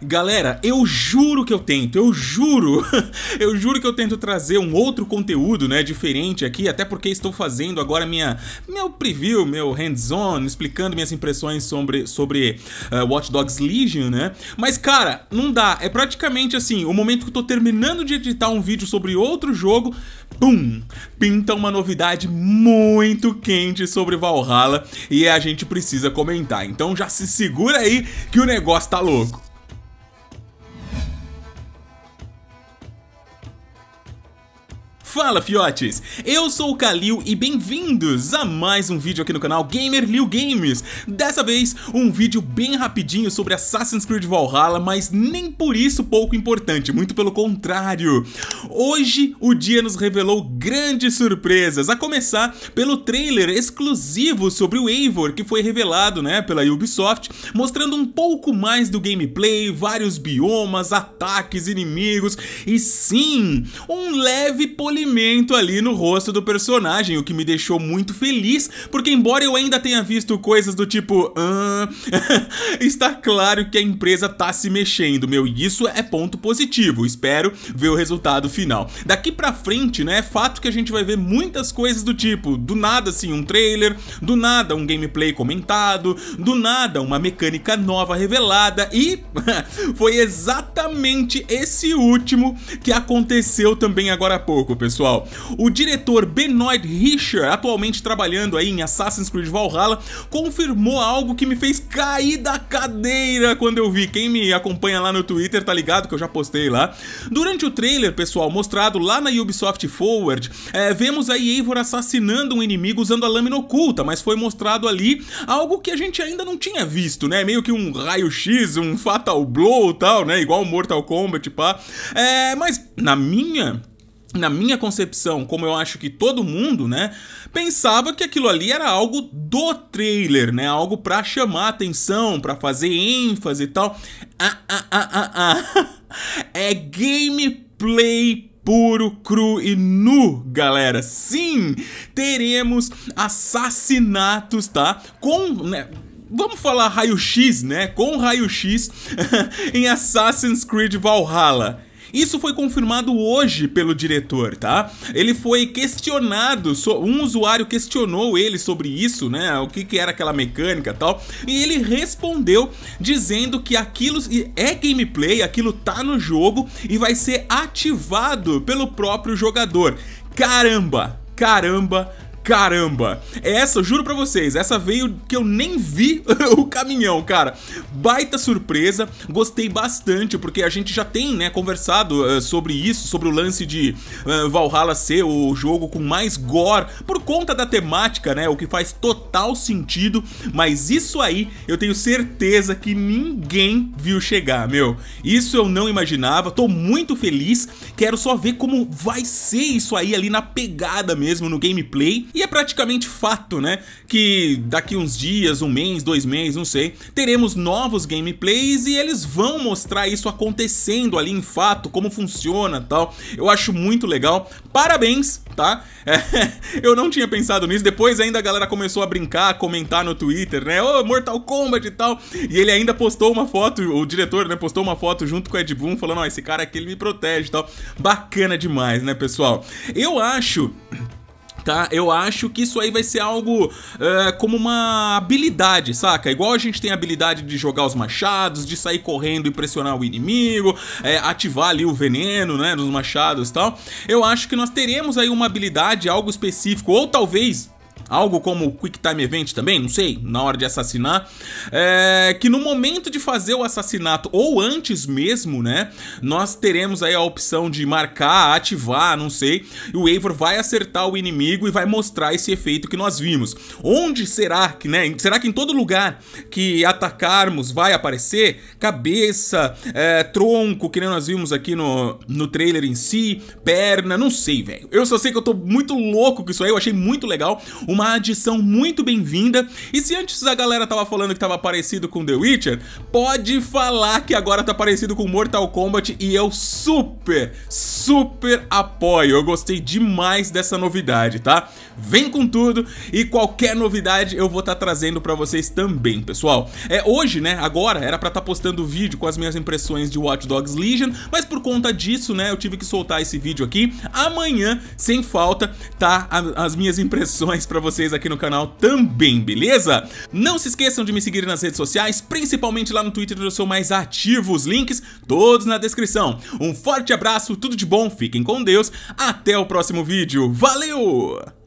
Galera, eu juro que eu tento, eu juro. eu juro que eu tento trazer um outro conteúdo, né, diferente aqui, até porque estou fazendo agora minha meu preview, meu hands-on, explicando minhas impressões sobre sobre uh, Watch Dogs Legion, né? Mas cara, não dá. É praticamente assim, o momento que eu tô terminando de editar um vídeo sobre outro jogo, pum, pinta uma novidade muito quente sobre Valhalla e a gente precisa comentar. Então já se segura aí que o negócio tá louco. Fala fiotes, eu sou o Kalil e bem-vindos a mais um vídeo aqui no canal Gamer Liu Games Dessa vez, um vídeo bem rapidinho sobre Assassin's Creed Valhalla, mas nem por isso pouco importante, muito pelo contrário Hoje, o dia nos revelou grandes surpresas, a começar pelo trailer exclusivo sobre o Eivor, que foi revelado né, pela Ubisoft Mostrando um pouco mais do gameplay, vários biomas, ataques, inimigos e sim, um leve polimento sentimento ali no rosto do personagem, o que me deixou muito feliz, porque embora eu ainda tenha visto coisas do tipo, ah, está claro que a empresa tá se mexendo, meu, e isso é ponto positivo. Espero ver o resultado final. Daqui para frente, né, é fato que a gente vai ver muitas coisas do tipo, do nada assim um trailer, do nada um gameplay comentado, do nada uma mecânica nova revelada e foi exatamente esse último que aconteceu também agora há pouco, pessoal pessoal. O diretor Benoit Richer, atualmente trabalhando aí em Assassin's Creed Valhalla, confirmou algo que me fez cair da cadeira quando eu vi. Quem me acompanha lá no Twitter tá ligado que eu já postei lá. Durante o trailer, pessoal, mostrado lá na Ubisoft Forward, é, vemos aí Eivor assassinando um inimigo usando a lâmina oculta, mas foi mostrado ali algo que a gente ainda não tinha visto, né? Meio que um raio-x, um fatal blow tal, né? Igual Mortal Kombat, pá. É, mas na minha na minha concepção, como eu acho que todo mundo, né, pensava que aquilo ali era algo do trailer, né, algo para chamar atenção, para fazer ênfase e tal. Ah, ah, ah, ah, ah. ah. É gameplay puro, cru e nu, galera. Sim, teremos assassinatos, tá? Com, né, vamos falar raio-x, né? Com raio-x em Assassin's Creed Valhalla. Isso foi confirmado hoje pelo diretor, tá? Ele foi questionado, um usuário questionou ele sobre isso, né? O que, que era aquela mecânica e tal. E ele respondeu dizendo que aquilo é gameplay, aquilo tá no jogo e vai ser ativado pelo próprio jogador. Caramba! Caramba, Caramba! É essa, juro pra vocês, essa veio que eu nem vi o caminhão, cara. Baita surpresa, gostei bastante, porque a gente já tem, né, conversado uh, sobre isso, sobre o lance de uh, Valhalla ser o jogo com mais gore, por conta da temática, né, o que faz total sentido, mas isso aí eu tenho certeza que ninguém viu chegar, meu. Isso eu não imaginava, tô muito feliz, quero só ver como vai ser isso aí ali na pegada mesmo, no gameplay, e é praticamente fato, né? Que daqui uns dias, um mês, dois meses, não sei, teremos novos gameplays e eles vão mostrar isso acontecendo ali em fato, como funciona tal. Eu acho muito legal. Parabéns, tá? É, eu não tinha pensado nisso. Depois ainda a galera começou a brincar, a comentar no Twitter, né? Ô, oh, Mortal Kombat e tal. E ele ainda postou uma foto, o diretor, né? Postou uma foto junto com o Ed Boon falando: ó, oh, esse cara aqui ele me protege e tal. Bacana demais, né, pessoal? Eu acho tá? Eu acho que isso aí vai ser algo é, como uma habilidade, saca? Igual a gente tem a habilidade de jogar os machados, de sair correndo e pressionar o inimigo, é, ativar ali o veneno, né, nos machados e tal. Eu acho que nós teremos aí uma habilidade, algo específico, ou talvez Algo como o Quick Time Event também, não sei, na hora de assassinar. É, que no momento de fazer o assassinato, ou antes mesmo, né? Nós teremos aí a opção de marcar, ativar, não sei. E o Eivor vai acertar o inimigo e vai mostrar esse efeito que nós vimos. Onde será que, né? Será que em todo lugar que atacarmos vai aparecer? Cabeça, é, tronco, que nem nós vimos aqui no, no trailer em si, perna, não sei, velho. Eu só sei que eu tô muito louco com isso aí, eu achei muito legal uma adição muito bem-vinda. E se antes a galera tava falando que tava parecido com The Witcher, pode falar que agora tá parecido com Mortal Kombat e eu super, super apoio. Eu gostei demais dessa novidade, tá? Vem com tudo e qualquer novidade eu vou estar tá trazendo para vocês também, pessoal. É hoje, né? Agora era para estar tá postando vídeo com as minhas impressões de Watch Dogs Legion, mas por conta disso, né, eu tive que soltar esse vídeo aqui. Amanhã, sem falta, tá as minhas impressões para vocês vocês aqui no canal também, beleza? Não se esqueçam de me seguir nas redes sociais, principalmente lá no Twitter onde eu sou mais ativo, os links todos na descrição. Um forte abraço, tudo de bom, fiquem com Deus, até o próximo vídeo, valeu!